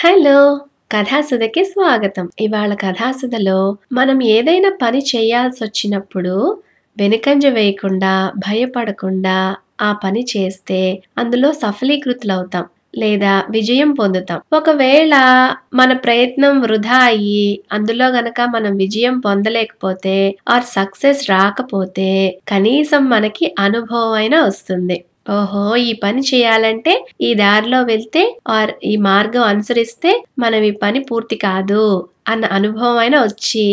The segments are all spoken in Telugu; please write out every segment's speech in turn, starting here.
హలో కథాసుధకి స్వాగతం ఇవాళ కథాసుధలో మనం ఏదైనా పని చేయాల్సి వచ్చినప్పుడు వెనుకంజ వేయకుండా భయపడకుండా ఆ పని చేస్తే అందులో సఫలీకృతులవుతాం లేదా విజయం పొందుతాం ఒకవేళ మన ప్రయత్నం వృధా అయ్యి అందులో గనక మనం విజయం పొందలేకపోతే ఆర్ సక్సెస్ రాకపోతే కనీసం మనకి అనుభవం అయినా వస్తుంది ఓహో ఈ పని చేయాలంటే ఈ దారిలో వెళ్తే ఆర్ ఈ మార్గం అనుసరిస్తే మనం ఈ పని పూర్తి కాదు అన్న అనుభవం అయినా వచ్చి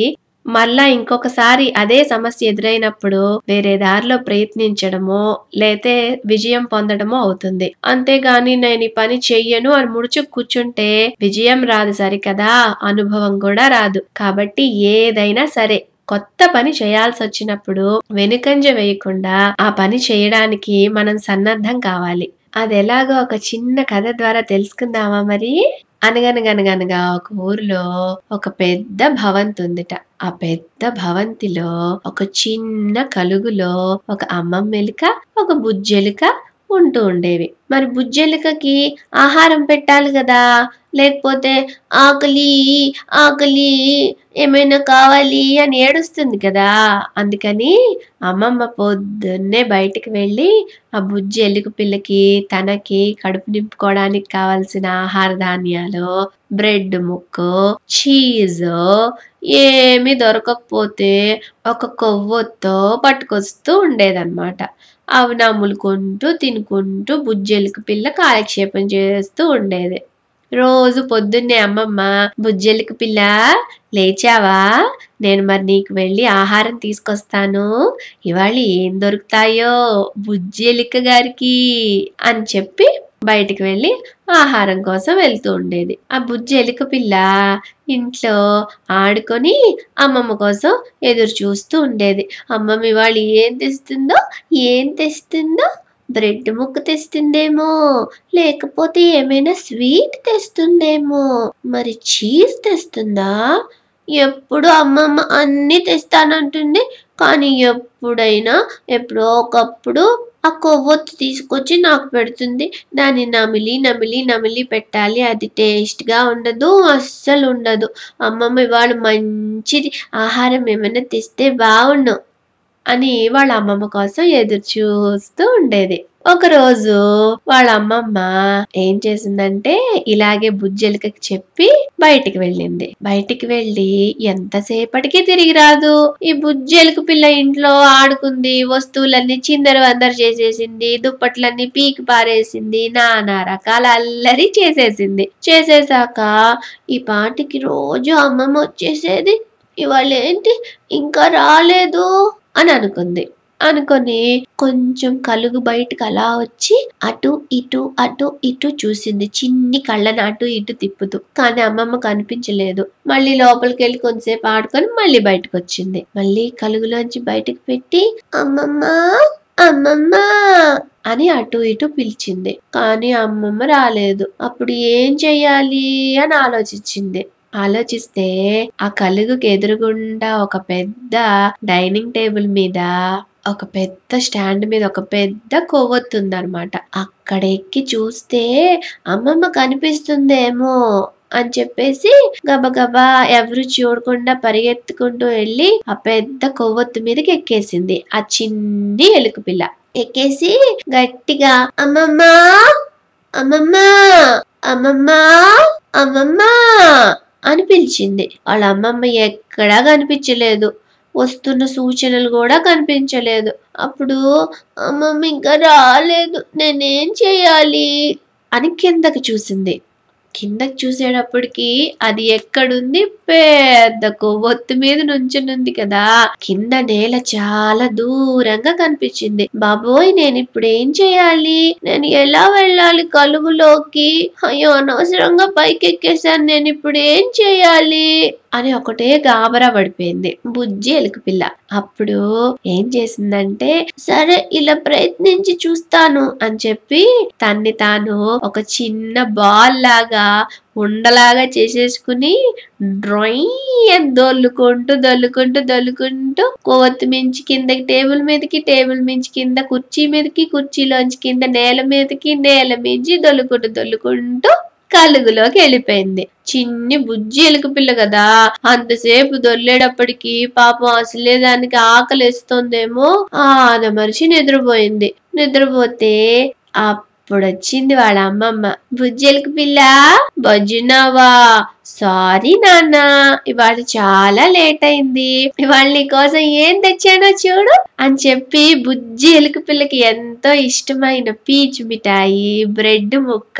మళ్ళా ఇంకొకసారి అదే సమస్య ఎదురైనప్పుడు వేరే దారిలో ప్రయత్నించడమో లేతే విజయం పొందడమో అవుతుంది అంతేగాని నేను ఈ పని చెయ్యను అని ముడుచు కూర్చుంటే విజయం రాదు సరికదా అనుభవం కూడా రాదు కాబట్టి ఏదైనా సరే కొత్త పని చేయాల్సి వచ్చినప్పుడు వెనుకంజ వేయకుండా ఆ పని చేయడానికి మనం సన్నద్ధం కావాలి అది ఎలాగో ఒక చిన్న కథ ద్వారా తెలుసుకుందామా మరి అనగనగనగనగా ఒక ఊర్లో ఒక పెద్ద భవంతి ఉందిట ఆ పెద్ద భవంతిలో ఒక చిన్న కలుగులో ఒక అమ్మమ్మ ఎలుక ఒక బుజ్జెలుక ఉంటూ ఉండేవి మరి బుజ్జెలుకకి ఆహారం పెట్టాలి కదా లేకపోతే ఆకలి ఆకలి ఏమైనా కావాలి అని ఏడుస్తుంది కదా అందుకని అమ్మమ్మ పొద్దున్నే బయటికి వెళ్ళి ఆ బుజ్జి ఎల్లుకు పిల్లకి తనకి కడుపు నింపుకోవడానికి కావాల్సిన ఆహార ధాన్యాలు బ్రెడ్ ముక్కు చీజ్ ఏమి దొరకకపోతే ఒక కొవ్వొత్తో పట్టుకొస్తూ ఉండేదన్నమాట అవి నమ్ములుకుంటూ తినుకుంటూ బుజ్జెలుకు పిల్ల కాలక్షేపం చేస్తూ ఉండేది రోజు పొద్దున్నే అమ్మమ్మ బుజ్జలికి పిల్ల లేచావా నేను మరి నీకు వెళ్ళి ఆహారం తీసుకొస్తాను ఇవాళ ఏం దొరుకుతాయో బుజ్జెలిక గారికి అని చెప్పి బయటికి వెళ్ళి ఆహారం కోసం వెళ్తూ ఉండేది ఆ బుజ్జి ఎలుక పిల్ల ఇంట్లో ఆడుకొని అమ్మమ్మ కోసం ఎదురు చూస్తూ ఉండేది అమ్మమ్మ ఇవాళ ఏం తెస్తుందో ఏం తెస్తుందో బ్రెడ్ ముక్క తెస్తుందేమో లేకపోతే ఏమైనా స్వీట్ తెస్తుందేమో మరి చీజ్ తెస్తుందా ఎప్పుడు అమ్మమ్మ అన్నీ తెస్తానంటుంది కానీ ఎప్పుడైనా ఎప్పుడో ఒకప్పుడు ఆ కొవ్వొత్తు తీసుకొచ్చి నాకు పెడుతుంది దాన్ని నమిలి నమిలి నమిలి పెట్టాలి అది టేస్ట్గా ఉండదు అస్సలు ఉండదు అమ్మమ్మ ఇవాళ మంచిది ఆహారం ఏమైనా తెస్తే బాగుండు అని వాళ్ళ అమ్మమ్మ కోసం ఎదురు చూస్తూ ఉండేది ఒకరోజు వాళ్ళ అమ్మమ్మ ఏం చేసిందంటే ఇలాగే బుజ్జలికకి చెప్పి బయటికి వెళ్ళింది బయటికి వెళ్ళి ఎంతసేపటికి తిరిగి రాదు ఈ బుజ్జలికి పిల్ల ఇంట్లో ఆడుకుంది వస్తువులన్నీ చిందరు అందరు చేసేసింది దుప్పట్లన్నీ పీకి పారేసింది నానా రకాల అల్లరి చేసేసింది చేసేసాక ఈ పాటికి రోజు అమ్మమ్మ వచ్చేసేది ఇవాళ ఏంటి ఇంకా రాలేదు అని అనుకుంది అనుకొని కొంచెం కలుగు బయటకు అలా వచ్చి అటు ఇటు అటు ఇటు చూసింది చిన్ని కళ్ళని అటు ఇటు తిప్పుతూ కానీ అమ్మమ్మ కనిపించలేదు మళ్ళీ లోపలికి వెళ్ళి కొంతసేపు ఆడుకొని మళ్ళీ బయటకు వచ్చింది మళ్ళీ కలుగులోంచి బయటకు పెట్టి అమ్మమ్మ అమ్మమ్మ అని అటు ఇటు పిలిచింది కానీ అమ్మమ్మ రాలేదు అప్పుడు ఏం చెయ్యాలి అని ఆలోచించింది ఆలోచిస్తే ఆ కలుగుకి ఎదురుగుండా ఒక పెద్ద డైనింగ్ టేబుల్ మీద ఒక పెద్ద స్టాండ్ మీద ఒక పెద్ద కొవ్వొత్తుందనమాట అక్కడ ఎక్కి చూస్తే అమ్మమ్మ కనిపిస్తుందేమో అని చెప్పేసి గబగబా ఎవరు చూడకుండా పరిగెత్తుకుంటూ వెళ్ళి ఆ పెద్ద కొవ్వొత్తు మీదకి ఎక్కేసింది ఆ చిన్ని ఎలుక పిల్ల ఎక్కేసి గట్టిగా అమ్మమ్మ అమ్మమ్మ అమ్మమ్మ అమ్మమ్మ అనిపించింది వాళ్ళ అమ్మమ్మ ఎక్కడా కనిపించలేదు వస్తున్న సూచనలు కూడా కనిపించలేదు అప్పుడు అమ్మమ్మ ఇంకా రాలేదు నేనేం చేయాలి అని కిందకి చూసింది కింద చూసేటప్పటికి అది ఎక్కడుంది పెద్ద కొవ్వొత్తు మీద నుంచునుంది కదా కింద నేల చాలా దూరంగా కనిపించింది బాబోయ్ నేను ఇప్పుడు ఏం చేయాలి నేను ఎలా వెళ్ళాలి కలువులోకి అయ్యో అనవసరంగా పైకెక్కేసాను నేను ఇప్పుడు ఏం చేయాలి అని ఒకటే గాబరా పడిపోయింది బుజ్జి ఎలుక పిల్ల అప్పుడు ఏం చేసిందంటే సరే ఇలా ప్రయత్నించి చూస్తాను అని చెప్పి తన్ని తాను ఒక చిన్న బాల్ లాగా ఉండలాగా చేసేసుకుని డ్రాయింగ్ అని దొల్లుకుంటూ దొల్లుకుంటూ దొల్లుకుంటూ కొవ్వొత్తి మించి కిందకి టేబుల్ మీదకి టేబుల్ మించి కింద కుర్చీ మీదకి కుర్చీలోంచి కింద నేల మీదకి నేల మించి దొల్లుకుంటూ దొల్లుకుంటూ కలుగులోకి వెళ్ళిపోయింది చిన్ని బుజ్జి ఎలుక పిల్ల కదా అంతసేపు దొల్లేటప్పటికి పాపం అసలే దానికి ఆకలి వేస్తుందేమో ఆద మనిషి నిద్రపోయింది నిద్రపోతే ఆ వచ్చింది వాళ్ళ అమ్మమ్మ బుజ్జలకు పిల్ల బజ్జున్నావా సారీ నాన్న ఇవాళ చాలా లేట్ అయింది ఇవాళ నీ కోసం ఏం తెచ్చానో చూడు అని చెప్పి బుజ్జి ఎలుక పిల్లకి ఎంతో ఇష్టమైన పీచు మిఠాయి బ్రెడ్ ముక్క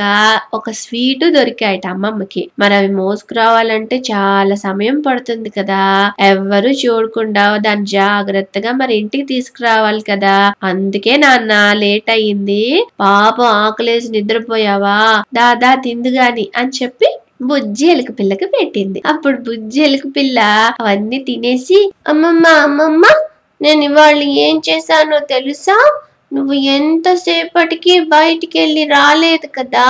ఒక స్వీట్ దొరికాయట అమ్మమ్మకి మనం అవి మోసుకురావాలంటే చాలా సమయం పడుతుంది కదా ఎవ్వరు చూడకుండా దాన్ని జాగ్రత్తగా మరి ఇంటికి తీసుకురావాలి కదా అందుకే నాన్న లేట్ అయింది పాపం ఆకలేసి నిద్రపోయావా దాదా తిందిగాని అని చెప్పి బుజ్జి ఎలుక పిల్లకి పెట్టింది అప్పుడు బుజ్జి ఎలుక పిల్ల అవన్నీ తినేసి అమ్మమ్మ అమ్మమ్మ నేను ఇవాళ ఏం చేశానో తెలుసా నువ్వు ఎంతసేపటికి బయటికి వెళ్ళి రాలేదు కదా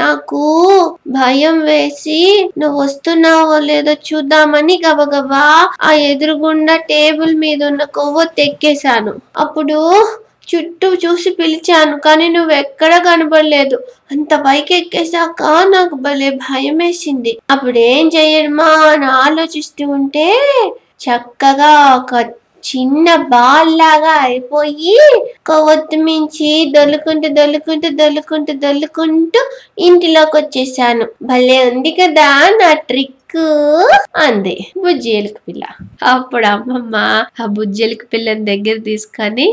నాకు భయం వేసి నువ్వు వస్తున్నావో లేదో చూద్దామని గబగబా ఆ ఎదురుగుండా టేబుల్ మీద ఉన్న కొవ్వు తెక్కేశాను అప్పుడు చుట్టూ చూసి పిలిచాను కానీ నువ్వు ఎక్కడ కనబడలేదు అంత పైకి ఎక్కేసాక నాకు భలే భయం వేసింది అప్పుడేం చెయ్యడమా అని ఆలోచిస్తూ ఉంటే చక్కగా ఒక చిన్న బాల్ లాగా అయిపోయి కొవ్వొత్తు మించి దొల్లుకుంటూ దొల్లుకుంటూ దొల్లుకుంటూ దొల్లుకుంటూ ఇంటిలోకి వచ్చేసాను భలే ఉంది కదా నా ట్రిక్ అంది బుజ్జి పిల్ల అప్పుడు అమ్మమ్మ ఆ బుజ్జి పిల్లని దగ్గర తీసుకొని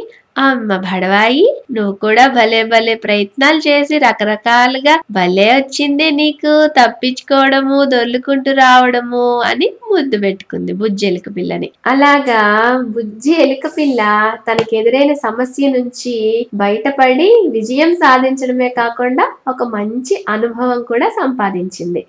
అమ్మ భడవాయి నువ్వు కూడా భలే భలే ప్రయత్నాలు చేసి రకరకాలుగా భలే వచ్చింది నీకు తప్పించుకోవడము దొర్లుకుంటూ రావడము అని ముద్దు పెట్టుకుంది బుజ్జి ఎలుక పిల్లని అలాగా బుజ్జి ఎలుక పిల్ల తనకెదురైన సమస్య నుంచి బయటపడి విజయం సాధించడమే కాకుండా ఒక మంచి అనుభవం కూడా సంపాదించింది